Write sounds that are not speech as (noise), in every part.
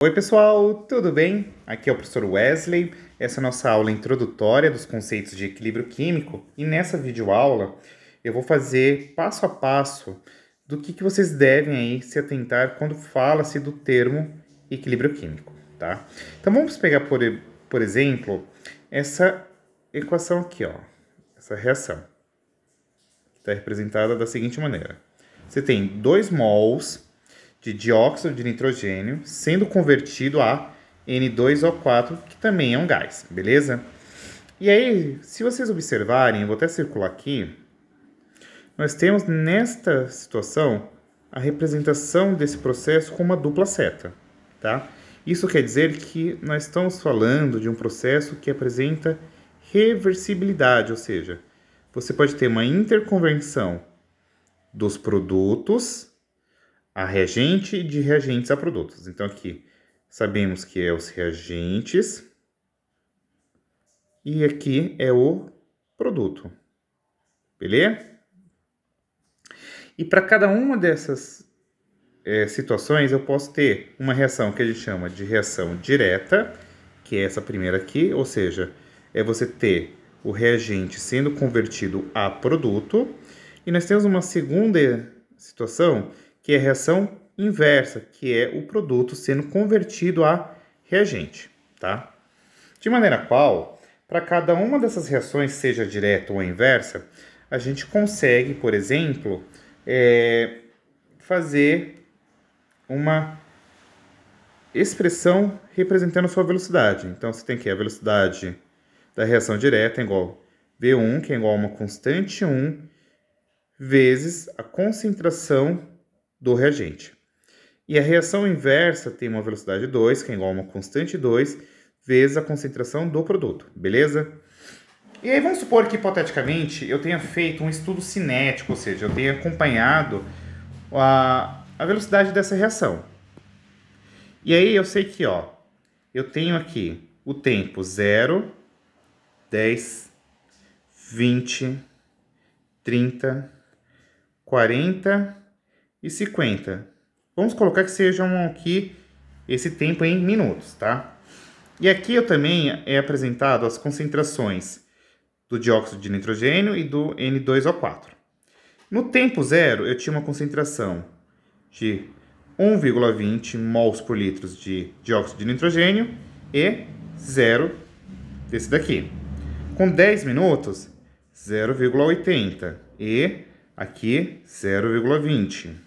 Oi, pessoal, tudo bem? Aqui é o professor Wesley. Essa é a nossa aula introdutória dos conceitos de equilíbrio químico e nessa videoaula eu vou fazer passo a passo do que, que vocês devem aí se atentar quando fala-se do termo equilíbrio químico, tá? Então vamos pegar, por, por exemplo, essa equação aqui, ó, essa reação, que está representada da seguinte maneira. Você tem dois mols de dióxido de nitrogênio sendo convertido a N2O4, que também é um gás, beleza? E aí, se vocês observarem, vou até circular aqui, nós temos nesta situação a representação desse processo com uma dupla seta, tá? Isso quer dizer que nós estamos falando de um processo que apresenta reversibilidade, ou seja, você pode ter uma interconvenção dos produtos a reagente e de reagentes a produtos. Então, aqui sabemos que é os reagentes e aqui é o produto. Beleza? E para cada uma dessas é, situações, eu posso ter uma reação que a gente chama de reação direta, que é essa primeira aqui, ou seja, é você ter o reagente sendo convertido a produto. E nós temos uma segunda situação, que é a reação inversa, que é o produto sendo convertido a reagente, tá? De maneira qual, para cada uma dessas reações, seja direta ou inversa, a gente consegue, por exemplo, é, fazer uma expressão representando a sua velocidade. Então, você tem que a velocidade da reação direta é igual V1, que é igual a uma constante 1, vezes a concentração do reagente. E a reação inversa tem uma velocidade 2, que é igual a uma constante 2, vezes a concentração do produto, beleza? E aí vamos supor que hipoteticamente eu tenha feito um estudo cinético, ou seja, eu tenha acompanhado a, a velocidade dessa reação. E aí eu sei que ó, eu tenho aqui o tempo 0, 10, 20, 30, 40 e 50. Vamos colocar que sejam aqui esse tempo em minutos, tá? E aqui eu também é apresentado as concentrações do dióxido de nitrogênio e do N2O4. No tempo zero, eu tinha uma concentração de 1,20 mols por litro de dióxido de nitrogênio e zero desse daqui. Com 10 minutos, 0,80 e aqui 0,20.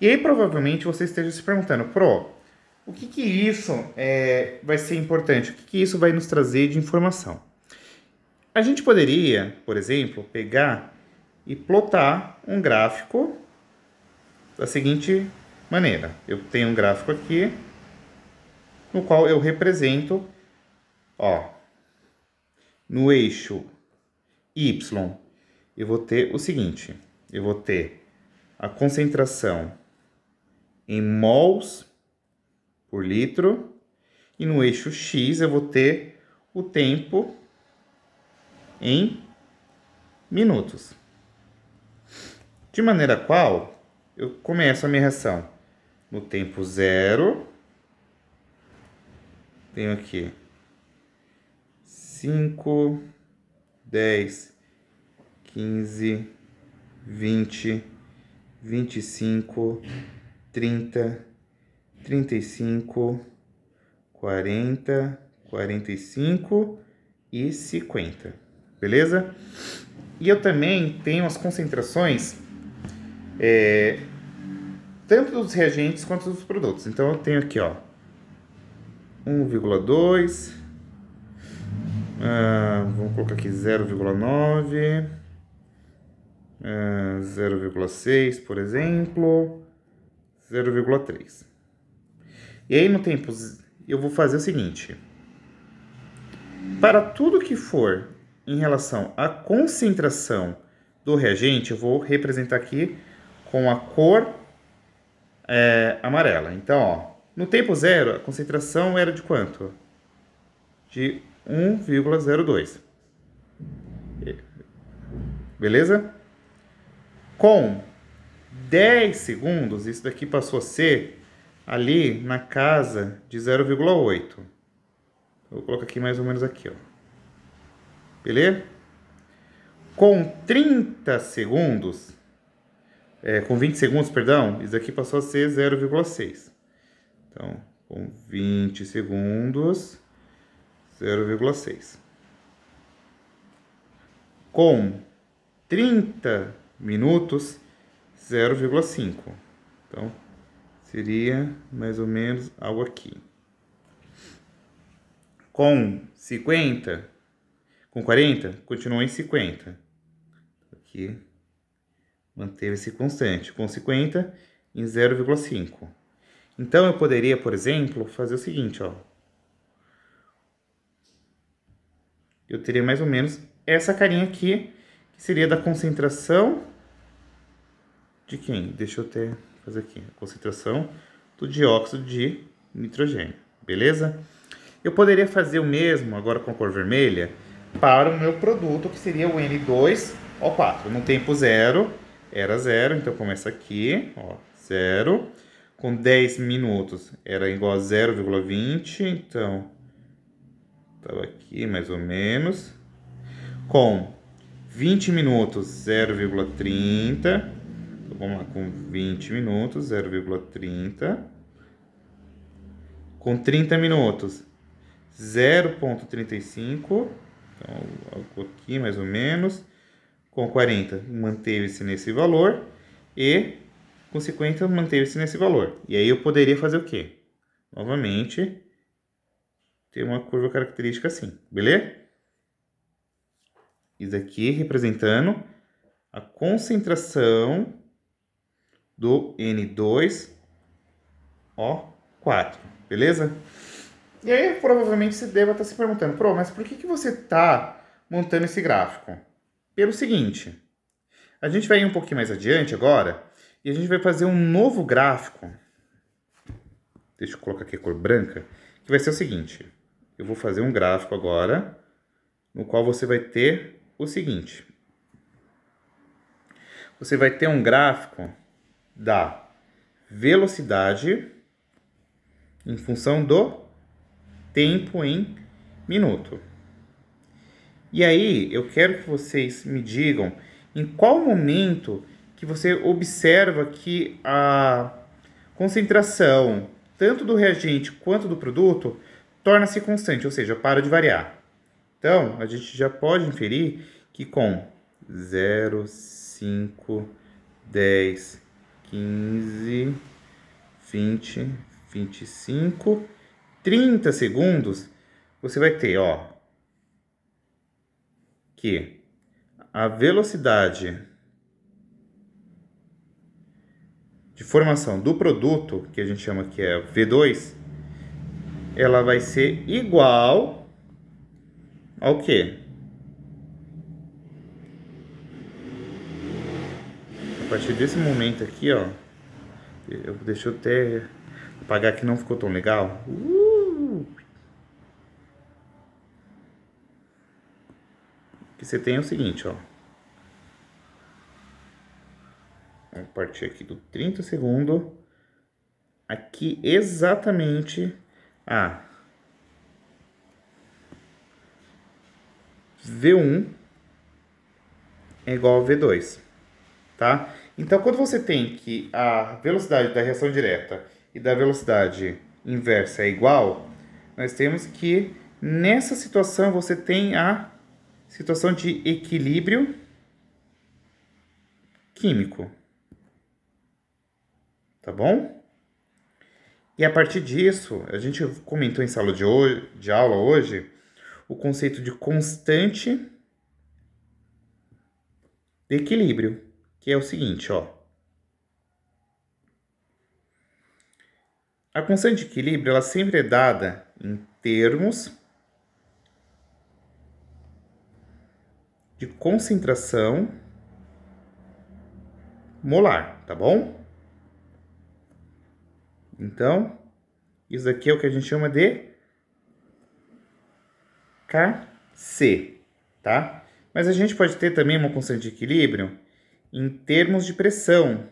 E aí provavelmente você esteja se perguntando, Pro, o que, que isso é, vai ser importante? O que, que isso vai nos trazer de informação? A gente poderia, por exemplo, pegar e plotar um gráfico da seguinte maneira. Eu tenho um gráfico aqui no qual eu represento, ó, no eixo Y, eu vou ter o seguinte, eu vou ter a concentração em mols por litro. E no eixo X eu vou ter o tempo em minutos. De maneira qual eu começo a minha reação no tempo zero. Tenho aqui 5, 10, 15, 20, 25, 30, 35, 40, 45 e 50. beleza? E eu também tenho as concentrações é, tanto dos reagentes quanto dos produtos. Então eu tenho aqui, ó, 1,2, ah, vamos colocar aqui 0,9, ah, 0,6, por exemplo, 0,3. E aí no tempo eu vou fazer o seguinte. Para tudo que for em relação à concentração do reagente, eu vou representar aqui com a cor é, amarela. Então, ó, no tempo zero, a concentração era de quanto? De 1,02. Beleza? Com 10 segundos, isso daqui passou a ser ali na casa de 0,8. Vou colocar aqui mais ou menos aqui, ó. Beleza? Com 30 segundos, é, com 20 segundos, perdão, isso daqui passou a ser 0,6. Então, com 20 segundos, 0,6. Com 30 minutos, 0,5. Então, seria mais ou menos algo aqui. Com 50, com 40, continua em 50. Aqui, manteve-se constante. Com 50, em 0,5. Então, eu poderia, por exemplo, fazer o seguinte, ó. Eu teria mais ou menos essa carinha aqui, que seria da concentração de quem? Deixa eu até fazer aqui. A concentração do dióxido de nitrogênio, beleza? Eu poderia fazer o mesmo, agora com a cor vermelha, para o meu produto, que seria o N2O4. No tempo zero, era zero, então começa aqui, ó, zero. Com 10 minutos era igual a 0,20, então estava aqui mais ou menos. Com 20 minutos, 0,30. Então, vamos lá com 20 minutos, 0,30. Com 30 minutos, 0,35. Então, algo aqui mais ou menos. Com 40, manteve-se nesse valor. E com 50, manteve-se nesse valor. E aí eu poderia fazer o quê? Novamente, ter uma curva característica assim, beleza? Isso aqui representando a concentração do N2O4, beleza? E aí, provavelmente, você deve estar se perguntando, Pro, mas por que, que você está montando esse gráfico? Pelo seguinte, a gente vai ir um pouquinho mais adiante agora e a gente vai fazer um novo gráfico. Deixa eu colocar aqui a cor branca, que vai ser o seguinte. Eu vou fazer um gráfico agora, no qual você vai ter o seguinte. Você vai ter um gráfico da velocidade em função do tempo em minuto. E aí, eu quero que vocês me digam em qual momento que você observa que a concentração tanto do reagente quanto do produto torna-se constante, ou seja, para de variar. Então, a gente já pode inferir que com 0, 5, 10, 15, 20, 25, 30 segundos, você vai ter, ó, que a velocidade de formação do produto, que a gente chama que é V2, ela vai ser igual ao quê? a partir desse momento aqui, ó. Eu, deixa eu até apagar que não ficou tão legal. Uh! O que você tem é o seguinte, ó. Vamos partir aqui do 30 segundo. Aqui exatamente a V1 é igual a V2 tá? Então, quando você tem que a velocidade da reação direta e da velocidade inversa é igual, nós temos que nessa situação você tem a situação de equilíbrio químico. Tá bom? E a partir disso, a gente comentou em sala de, hoje, de aula hoje o conceito de constante de equilíbrio que é o seguinte, ó. A constante de equilíbrio, ela sempre é dada em termos de concentração molar, tá bom? Então, isso aqui é o que a gente chama de KC, tá? Mas a gente pode ter também uma constante de equilíbrio em termos de pressão.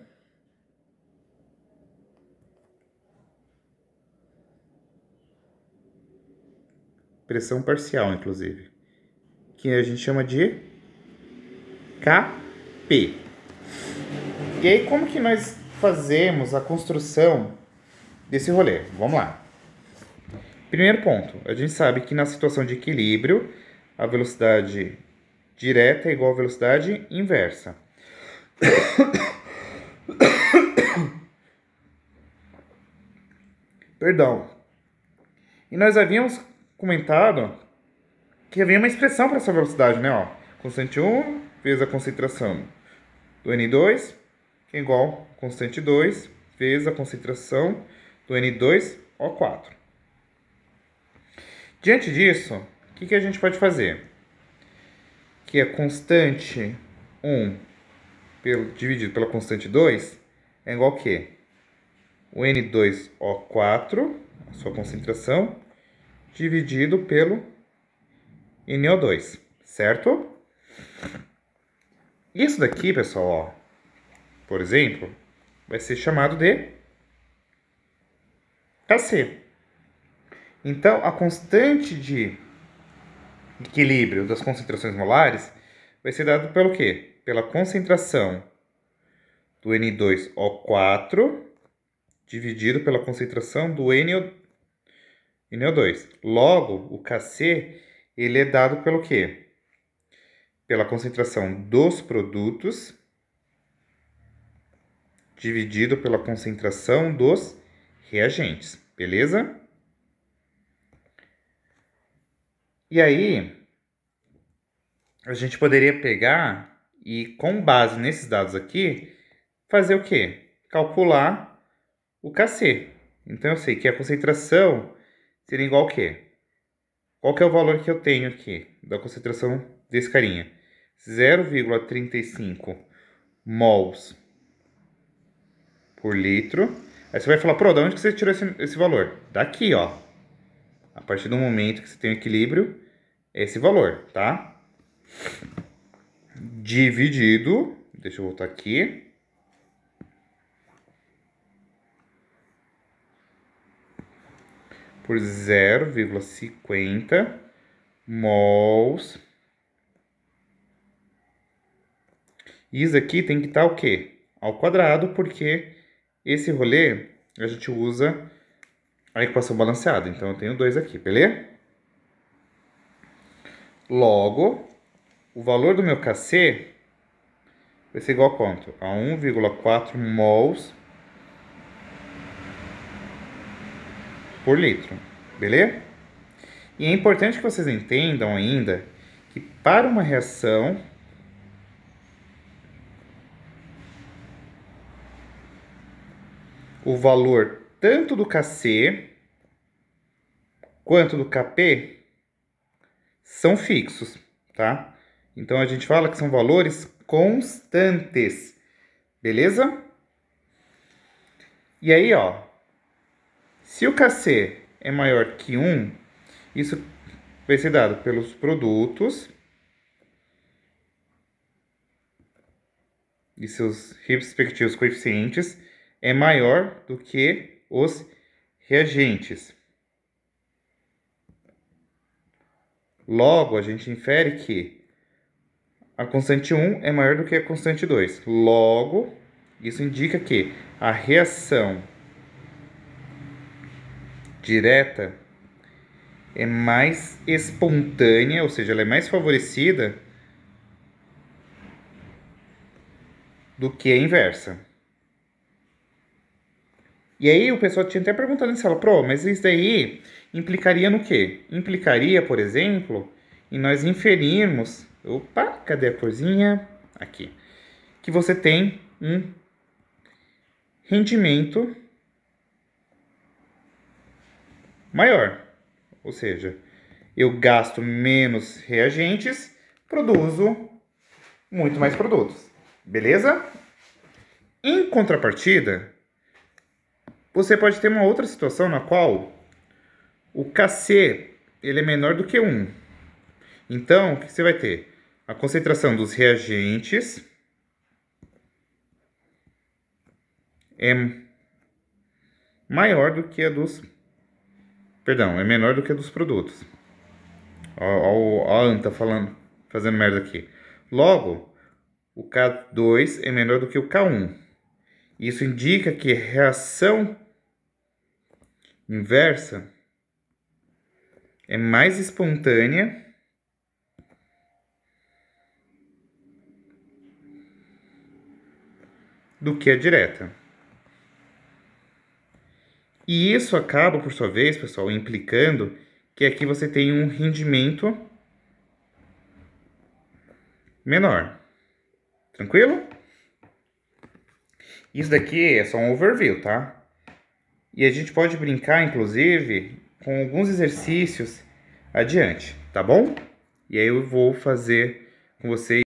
Pressão parcial, inclusive, que a gente chama de KP. E aí, como que nós fazemos a construção desse rolê? Vamos lá. Primeiro ponto, a gente sabe que na situação de equilíbrio, a velocidade direta é igual à velocidade inversa. (coughs) Perdão. E nós havíamos comentado que havia uma expressão para essa velocidade, né? Ó, constante 1 vezes a concentração do N2, que é igual a constante 2 vezes a concentração do N2O4. Diante disso, o que, que a gente pode fazer? Que é constante 1 pelo, dividido pela constante 2 é igual a quê? O N2O4, a sua concentração, dividido pelo NO2, certo? Isso daqui, pessoal, ó, por exemplo, vai ser chamado de KC. Então, a constante de equilíbrio das concentrações molares vai ser dada pelo quê? pela concentração do N2O4 dividido pela concentração do NO, NO2. Logo, o Kc ele é dado pelo quê? Pela concentração dos produtos dividido pela concentração dos reagentes, beleza? E aí, a gente poderia pegar e com base nesses dados aqui, fazer o quê? Calcular o KC. Então eu sei que a concentração seria igual ao quê? Qual que é o valor que eu tenho aqui da concentração desse carinha? 0,35 mols por litro. Aí você vai falar, pro, de onde que você tirou esse, esse valor? Daqui, ó. A partir do momento que você tem o equilíbrio, é esse valor, tá? dividido, deixa eu voltar aqui, por 0,50 mols. Isso aqui tem que estar o quê? Ao quadrado, porque esse rolê a gente usa a equação balanceada. Então, eu tenho 2 aqui, beleza? Logo, o valor do meu KC vai ser igual a quanto? A 1,4 mols por litro, beleza? E é importante que vocês entendam ainda que para uma reação o valor tanto do KC quanto do KP são fixos, tá? Então a gente fala que são valores constantes, beleza? E aí, ó, se o KC é maior que 1, isso vai ser dado pelos produtos e seus respectivos coeficientes é maior do que os reagentes. Logo, a gente infere que a constante 1 é maior do que a constante 2. Logo, isso indica que a reação direta é mais espontânea, ou seja, ela é mais favorecida do que a inversa. E aí o pessoal tinha até perguntado nessa assim, aula, pro, mas isso daí implicaria no quê? Implicaria, por exemplo, em nós inferirmos Opa, cadê a corzinha? Aqui. Que você tem um rendimento maior. Ou seja, eu gasto menos reagentes, produzo muito mais produtos. Beleza? Em contrapartida, você pode ter uma outra situação na qual o KC ele é menor do que 1. Então, o que você vai ter? a concentração dos reagentes é maior do que a dos perdão, é menor do que a dos produtos. Ó, a anta falando, fazendo merda aqui. Logo, o K2 é menor do que o K1. Isso indica que reação inversa é mais espontânea do que a direta. E isso acaba, por sua vez, pessoal, implicando que aqui você tem um rendimento menor. Tranquilo? Isso daqui é só um overview, tá? E a gente pode brincar, inclusive, com alguns exercícios adiante, tá bom? E aí eu vou fazer com vocês.